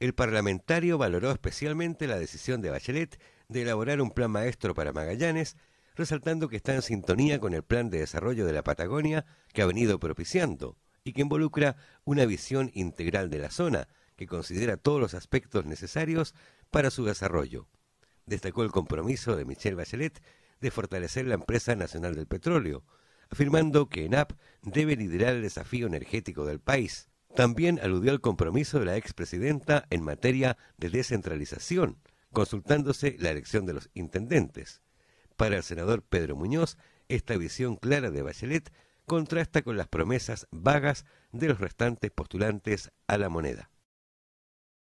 El parlamentario valoró especialmente la decisión de Bachelet de elaborar un plan maestro para Magallanes, resaltando que está en sintonía con el plan de desarrollo de la Patagonia que ha venido propiciando y que involucra una visión integral de la zona que considera todos los aspectos necesarios para su desarrollo. Destacó el compromiso de Michelle Bachelet de fortalecer la empresa nacional del petróleo, afirmando que ENAP debe liderar el desafío energético del país también aludió al compromiso de la expresidenta en materia de descentralización, consultándose la elección de los intendentes. Para el senador Pedro Muñoz, esta visión clara de Bachelet contrasta con las promesas vagas de los restantes postulantes a la moneda.